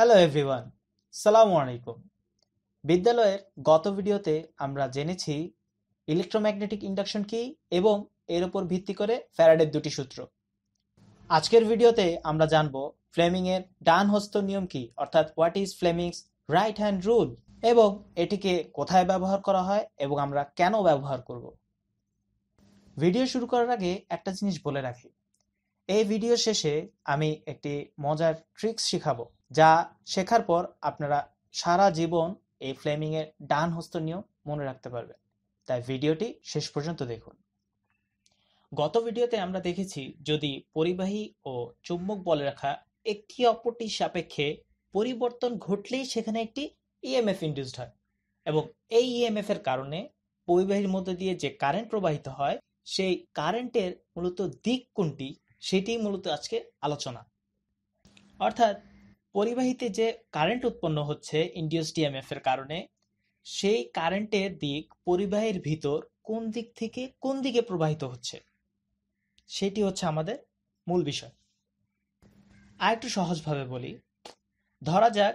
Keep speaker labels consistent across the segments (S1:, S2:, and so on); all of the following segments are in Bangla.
S1: হ্যালো এভরিওয়ান সালামু আলাইকুম বিদ্যালয়ের গত ভিডিওতে আমরা জেনেছি ইলেকট্রোম্যাগনেটিক ইন্ডাকশন কি এবং এর উপর ভিত্তি করে ফ্যারাডের দুটি সূত্র আজকের ভিডিওতে আমরা জানব ফ্লেমিং এর ডান হস্ত নিয়ম কি অর্থাৎ what is Fleming's right hand rule এবং এটিকে কোথায় ব্যবহার করা হয় এবং আমরা কেন ব্যবহার করব ভিডিও শুরু করার আগে একটা জিনিস বলে রাখি এই ভিডিও শেষে আমি একটি মজার ট্রিক্স শিখাবো যা শেখার পর আপনারা সারা জীবন এই ফ্লেমিংয়ের ডান হস্ত নিয়ম মনে রাখতে পারবেন তাই ভিডিওটি শেষ পর্যন্ত দেখুন গত ভিডিওতে আমরা দেখেছি যদি পরিবাহী ও চুম্বক বলে রাখা একটি অপরটির সাপেক্ষে পরিবর্তন ঘটলেই সেখানে একটি ইএমএফ e ইন্ডিউসড হয় এবং এই ইএমএফ e এর কারণে পরিবাহীর মধ্যে দিয়ে যে কারেন্ট প্রবাহিত হয় সেই কারেন্টের মূলত দিক কোনটি সেটি মূলত আজকে আলোচনা অর্থাৎ পরিবাহিতে যে কারেন্ট উৎপন্ন হচ্ছে ইন্ডিউসড ডিএমএফ এর কারণে সেই কারেন্টের দিক পরিবাহীর ভিতর কোন দিক থেকে কোন দিকে প্রবাহিত হচ্ছে সেটি হচ্ছে আমাদের মূল বিষয় আর একটু সহজভাবে বলি ধরা যাক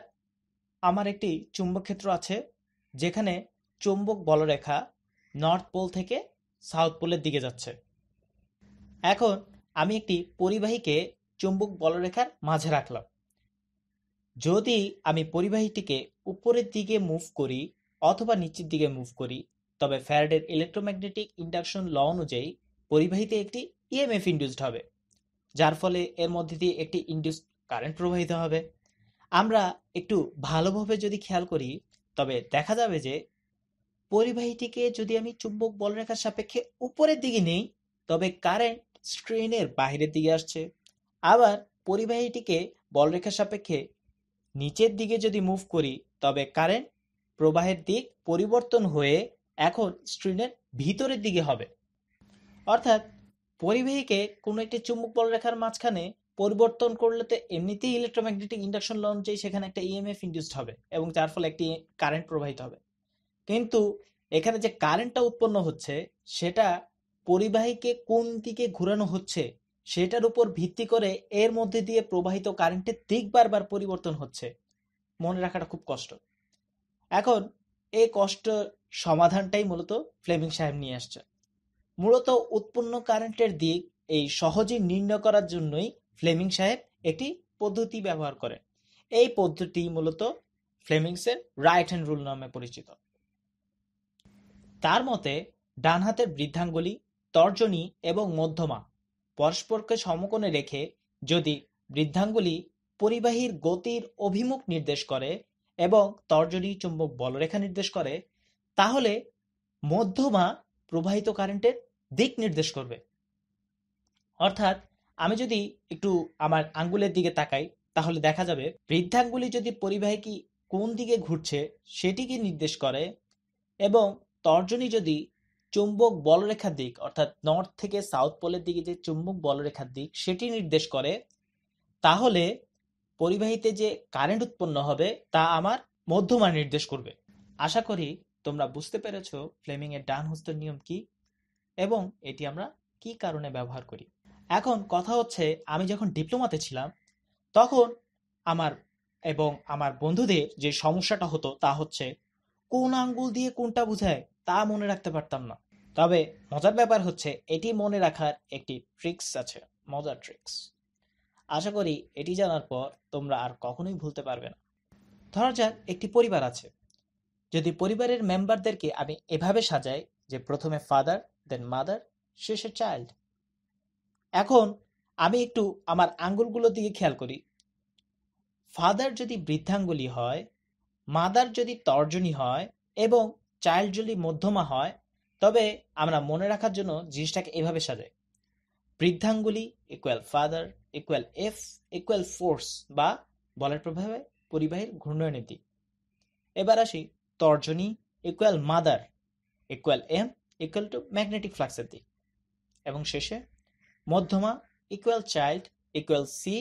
S1: আমার একটি চুম্বক ক্ষেত্র আছে যেখানে চুম্বক বলরেখা নর্থ পোল থেকে সাউথ পোলের দিকে যাচ্ছে এখন আমি একটি পরিবাহীকে চুম্বক বলরেখার মাঝে রাখলাম যদি আমি পরিবাহীটিকে উপরের দিকে মুভ করি অথবা নিচের দিকে মুভ করি তবে ফ্যারাডের ইলেকট্রোম্যাগনেটিক ইন্ডাকশন ল অনুযায়ী পরিবাহীতে একটি ইএমএফ ইন্ডিউসড হবে যার ফলে এর মধ্যে দিয়ে একটি ইন্ডিউস কারেন্ট প্রবাহিত হবে আমরা একটু ভালোভাবে যদি খেয়াল করি তবে দেখা যাবে যে পরিবাহীটিকে যদি আমি চুম্বক বলরেখার সাপেক্ষে উপরের দিকে নিই তবে কারেন্ট স্ট্রেনের বাইরের দিকে আসছে আবার পরিবাহীটিকে বলরেখার সাপেক্ষে নিচের দিকে যদি মুভ করি তবে কারেন্ট প্রবাহের দিক পরিবর্তন হয়ে এখন স্ট্রিনের ভিতরের দিকে হবে অর্থাৎ পরিবাহীকে কোনো একটি চুম্বক বলরেখার মাঝখানে পরিবর্তন করলে তো এমনিতেই ইলেকট্রোম্যাগনেটিক ইন্ডাকশন ল অনুযায়ী সেখানে একটা ইএমএফ ইন্ডিউসড হবে এবং যার ফলে একটি কারেন্ট প্রবাহিত হবে কিন্তু এখানে যে কারেন্টটা উৎপন্ন হচ্ছে সেটা পরিবাহীকে কোন দিকে ঘুরানো হচ্ছে সেটার উপর ভিত্তি করে এর মধ্যে দিয়ে প্রবাহিত কারেন্টের দিক বারবার পরিবর্তন হচ্ছে মনে রাখাটা খুব কষ্ট এখন এই কষ্ট সমাধানটাই মূলত ফ্লেমিং সাহেব নিয়ে আসছে মূলত উৎপন্ন কারেন্টের দিক এই সহজেই নির্ণয় করার জন্যই ফ্লেমিং সাহেব একটি পদ্ধতি ব্যবহার করে এই পদ্ধতি মূলত ফ্লেমিংসের রাইট হ্যান্ড রুল নামে পরিচিত তার মতে ডান হাতের বৃদ্ধাঙ্গুলি তর্জনী এবং মধ্যমা পরস্পরকে সমকোণে রেখে যদি বৃদ্ধাঙ্গুলি পরিবাহীর গতির অভিমুখ নির্দেশ করে এবং তর্জনী চুম্বক বলরেখা নির্দেশ করে তাহলে মধ্যমা প্রবাহিত কারেন্টের দিক নির্দেশ করবে অর্থাৎ আমি যদি একটু আমার আঙ্গুলের দিকে তাকাই তাহলে দেখা যাবে বৃদ্ধাঙ্গুলি যদি পরিবাহী কোন দিকে ঘুরছে সেটিকে নির্দেশ করে এবং তর্জনী যদি চুম্বক বলরেখা দিক অর্থাৎ নর্থ থেকে সাউথ পোলের দিকে যে চুম্বক বলরেখার দিক সেটি নির্দেশ করে তাহলে পরিবাহিতে যে কারেন্ট উৎপন্ন হবে তা আমার মধ্যমান নির্দেশ করবে আশা করি তোমরা বুঝতে পেরেছ ফ্লেমিং এর ডান হস্তের নিয়ম কি এবং এটি আমরা কি কারণে ব্যবহার করি এখন কথা হচ্ছে আমি যখন ডিপ্লোমাতে ছিলাম তখন আমার এবং আমার বন্ধুদের যে সমস্যাটা হতো তা হচ্ছে কোন আঙ্গুল দিয়ে কোনটা বুঝায় তা মনে রাখতে পারতাম না তবে মজার ব্যাপার হচ্ছে এটি মনে রাখার একটি ট্রিক্স আছে মজার ট্রিক্স আশা করি এটি জানার পর তোমরা আর কখনোই ভুলতে পারবে না ধরা যাক একটি পরিবার আছে যদি পরিবারের মেম্বারদেরকে আমি এভাবে সাজাই যে প্রথমে ফাদার দেন মাদার শেষে চাইল্ড এখন আমি একটু আমার আঙ্গুলগুলোর দিকে খেয়াল করি ফাদার যদি বৃদ্ধাঙ্গুলি হয় মাদার যদি তর্জনী হয় এবং চাইল্ড যদি মধ্যমা হয় তবে আমরা মনে রাখার জন্য জিনিসটাকে এভাবে সাজাই বৃদ্ধাঙ্গুলি equal father equal F equal force বা বলের প্রভাবে পরিবাহীর ঘূর্ণয়নের দিক এবার আসি তর্জনী equal mother equal M equal to magnetic ফ্লাক্সের দিক এবং শেষে মধ্যমা equal child equal C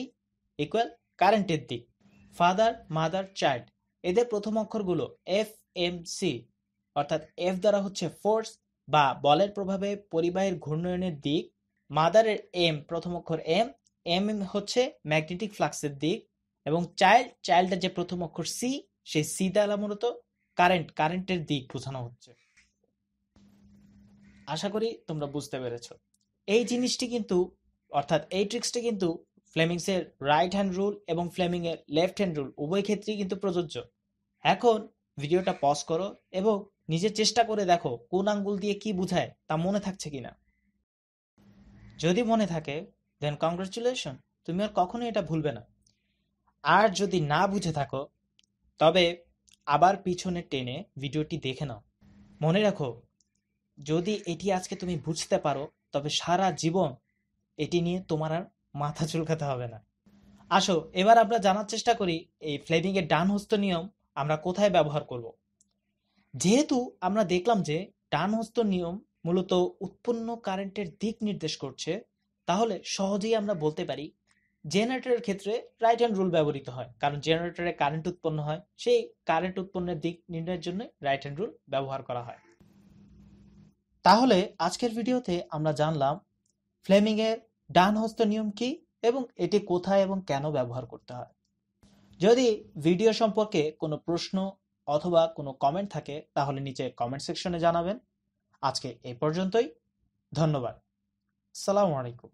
S1: equal কারেন্টের দিক ফাদার মাদার চাইল্ড এদের প্রথম অক্ষরগুলো এফ এম সি অর্থাৎ এফ দ্বারা হচ্ছে ফোর্স বা বলের প্রভাবে পরিবাহীর ঘূর্ণয়নের দিক মাদারের এম প্রথম অক্ষর এম এম এম হচ্ছে ম্যাগনেটিক ফ্লাক্সের দিক এবং চাইল্ড চাইল্ডের যে প্রথম অক্ষর সি সেই সি দ্বারা মূলত কারেন্ট কারেন্টের দিক বোঝানো হচ্ছে আশা করি তোমরা বুঝতে পেরেছ এই জিনিসটি কিন্তু অর্থাৎ এই ট্রিক্সটি কিন্তু ফ্লেমিংসের রাইট হ্যান্ড রুল এবং ফ্লেমিংয়ের লেফট হ্যান্ড রুল উভয় ক্ষেত্রেই কিন্তু প্রযোজ্য এখন ভিডিওটা পজ করো এবং নিজে চেষ্টা করে দেখো কোন আঙ্গুল দিয়ে কি বুঝায় তা মনে থাকছে কিনা যদি মনে থাকে দেন কংগ্রেচুলেশন তুমি আর কখনো এটা ভুলবে না আর যদি না বুঝে থাকো তবে আবার পিছনে টেনে ভিডিওটি দেখে নাও মনে রাখো যদি এটি আজকে তুমি বুঝতে পারো তবে সারা জীবন এটি নিয়ে তোমার আর মাথা চুলকাতে হবে না আসো এবার আমরা জানার চেষ্টা করি এই ফ্লেমিংয়ের ডান হস্ত নিয়ম আমরা কোথায় ব্যবহার করবো যেহেতু আমরা দেখলাম যে হস্ত নিয়ম মূলত উৎপন্ন কারেন্টের দিক নির্দেশ করছে তাহলে সহজেই আমরা বলতে পারি জেনারেটরের ক্ষেত্রে রাইট হ্যান্ড রুল ব্যবহৃত হয় কারণ জেনারেটরে কারেন্ট উৎপন্ন হয় সেই কারেন্ট উৎপন্নের দিক নির্ণয়ের জন্য রাইট হ্যান্ড রুল ব্যবহার করা হয় তাহলে আজকের ভিডিওতে আমরা জানলাম ফ্লেমিংয়ের ডান হস্ত নিয়ম কি এবং এটি কোথায় এবং কেন ব্যবহার করতে হয় যদি ভিডিও সম্পর্কে কোনো প্রশ্ন অথবা কোনো কমেন্ট থাকে তাহলে নিচে কমেন্ট সেকশনে জানাবেন আজকে এ পর্যন্তই ধন্যবাদ সালামু আলাইকুম